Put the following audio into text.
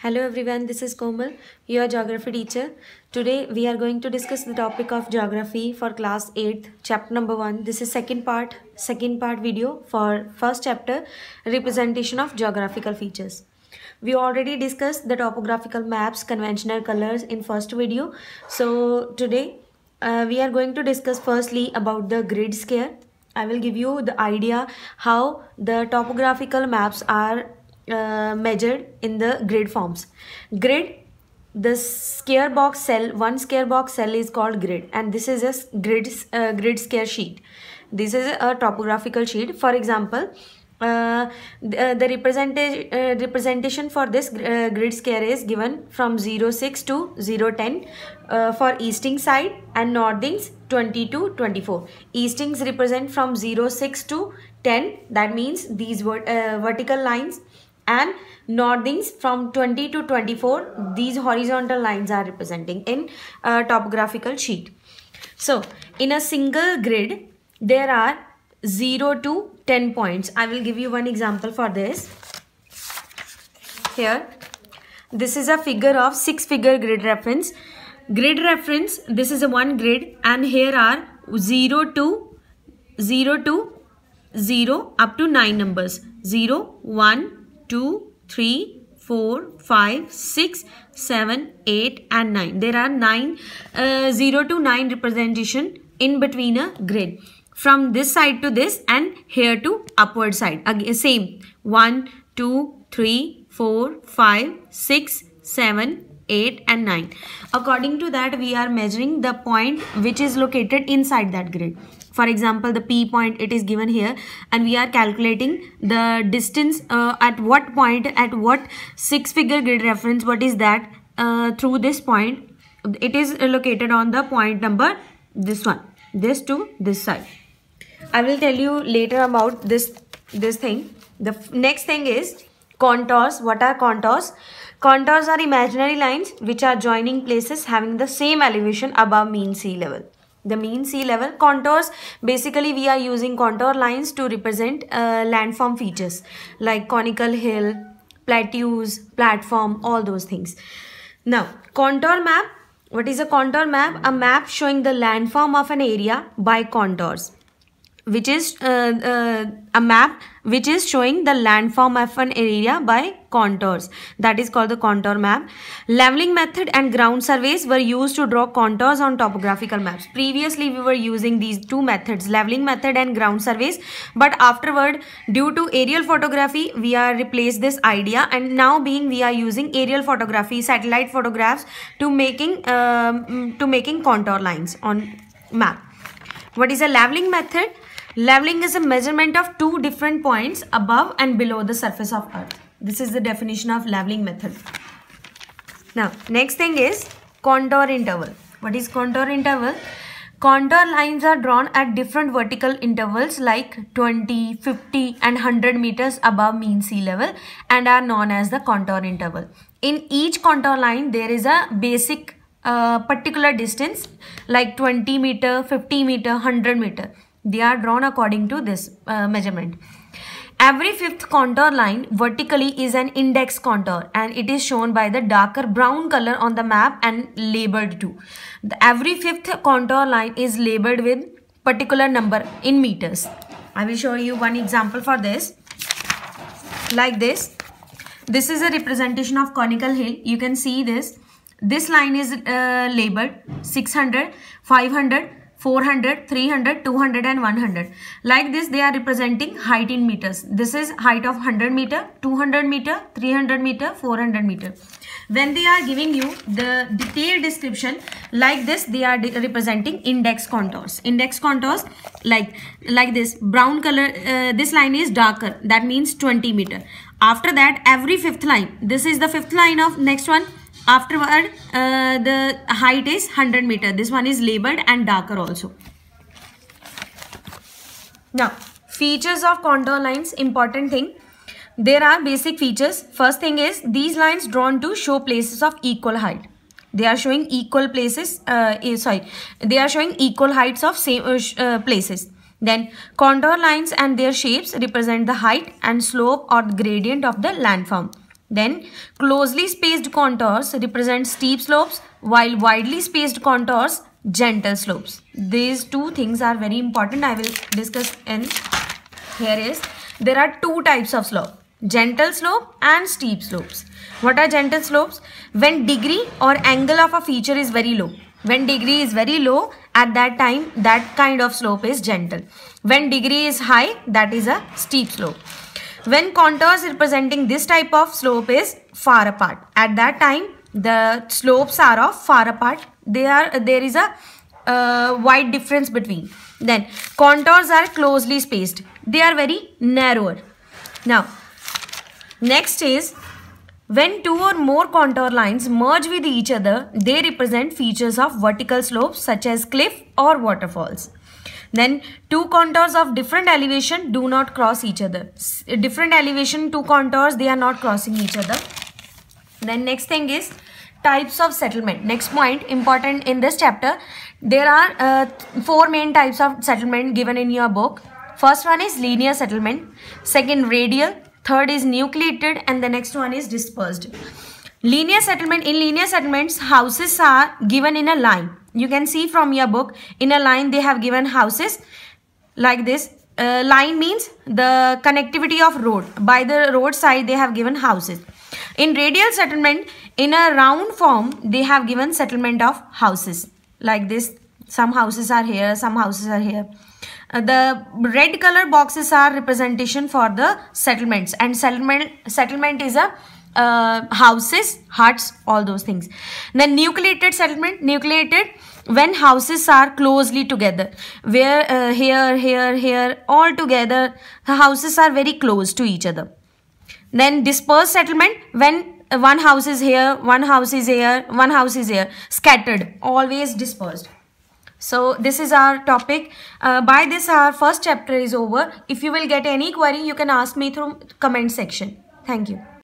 Hello everyone, this is Komal, your geography teacher. Today we are going to discuss the topic of geography for class 8th, chapter number 1. This is second part, second part video for first chapter, representation of geographical features. We already discussed the topographical maps, conventional colors in first video. So today uh, we are going to discuss firstly about the grid scale. I will give you the idea how the topographical maps are uh, measured in the grid forms. Grid, the square box cell, one square box cell is called grid and this is a grid, uh, grid square sheet. This is a topographical sheet. For example, uh, uh the, the representation, uh, representation for this uh, grid square is given from 06 to 010 for easting side and northings 20 to 24. Eastings represent from 06 to 10 that means these uh, vertical lines and northings from 20 to 24 these horizontal lines are representing in a uh, topographical sheet so in a single grid there are 0 to 10 points i will give you one example for this here this is a figure of six figure grid reference grid reference this is a one grid and here are 0 to 0 to 0 up to 9 numbers 0 1 2, 3, 4, 5, 6, 7, 8 and 9. There are 9, uh, 0 to 9 representation in between a grid. From this side to this and here to upward side. Again, same. 1, 2, 3, 4, 5, 6, 7, 8 and 9. According to that, we are measuring the point which is located inside that grid for example the p point it is given here and we are calculating the distance uh, at what point at what six figure grid reference what is that uh, through this point it is located on the point number this one this to this side i will tell you later about this this thing the next thing is contours what are contours contours are imaginary lines which are joining places having the same elevation above mean sea level the mean sea level contours basically we are using contour lines to represent uh, landform features like conical hill plateaus platform all those things now contour map what is a contour map a map showing the landform of an area by contours which is uh, uh, a map which is showing the landform of an area by contours. That is called the contour map. Leveling method and ground surveys were used to draw contours on topographical maps. Previously, we were using these two methods, leveling method and ground surveys. But afterward, due to aerial photography, we are replaced this idea. And now being we are using aerial photography, satellite photographs to making, um, to making contour lines on map. What is a leveling method? Leveling is a measurement of two different points above and below the surface of earth. This is the definition of leveling method. Now, next thing is contour interval. What is contour interval? Contour lines are drawn at different vertical intervals like 20, 50 and 100 meters above mean sea level and are known as the contour interval. In each contour line, there is a basic uh, particular distance like 20 meter, 50 meter, 100 meter. They are drawn according to this uh, measurement. Every fifth contour line vertically is an index contour and it is shown by the darker brown color on the map and labeled too. The every fifth contour line is labeled with particular number in meters. I will show you one example for this. Like this. This is a representation of conical hill. You can see this. This line is uh, labeled 600, 500, 400, 300, 200 and 100. Like this they are representing height in meters. This is height of 100 meter, 200 meter, 300 meter, 400 meter. When they are giving you the detailed description like this they are representing index contours. Index contours like, like this brown color uh, this line is darker that means 20 meter. After that every fifth line this is the fifth line of next one Afterward, uh, the height is 100 meter. This one is labeled and darker also. Now, features of contour lines, important thing. There are basic features. First thing is these lines drawn to show places of equal height. They are showing equal places, uh, eh, sorry, they are showing equal heights of same uh, uh, places. Then contour lines and their shapes represent the height and slope or gradient of the landform. Then closely spaced contours represent steep slopes while widely spaced contours gentle slopes. These two things are very important. I will discuss in here is there are two types of slope gentle slope and steep slopes. What are gentle slopes? When degree or angle of a feature is very low. When degree is very low at that time that kind of slope is gentle. When degree is high that is a steep slope. When contours representing this type of slope is far apart. At that time, the slopes are of far apart. They are, there is a uh, wide difference between. Then contours are closely spaced. They are very narrower. Now, next is when two or more contour lines merge with each other, they represent features of vertical slopes such as cliff or waterfalls. Then two contours of different elevation do not cross each other. Different elevation, two contours, they are not crossing each other. Then next thing is types of settlement. Next point important in this chapter. There are uh, four main types of settlement given in your book. First one is linear settlement. Second radial. Third is nucleated and the next one is dispersed. Linear settlement. In linear settlements, houses are given in a line. You can see from your book, in a line they have given houses like this. Uh, line means the connectivity of road. By the roadside, they have given houses. In radial settlement, in a round form, they have given settlement of houses. Like this, some houses are here, some houses are here. Uh, the red color boxes are representation for the settlements and settlement settlement is a uh, houses, huts, all those things. Then nucleated settlement, nucleated when houses are closely together, where uh, here, here, here, all together, the houses are very close to each other. Then dispersed settlement when one house is here, one house is here, one house is here, scattered, always dispersed. So this is our topic. Uh, by this our first chapter is over. If you will get any query you can ask me through comment section. Thank you.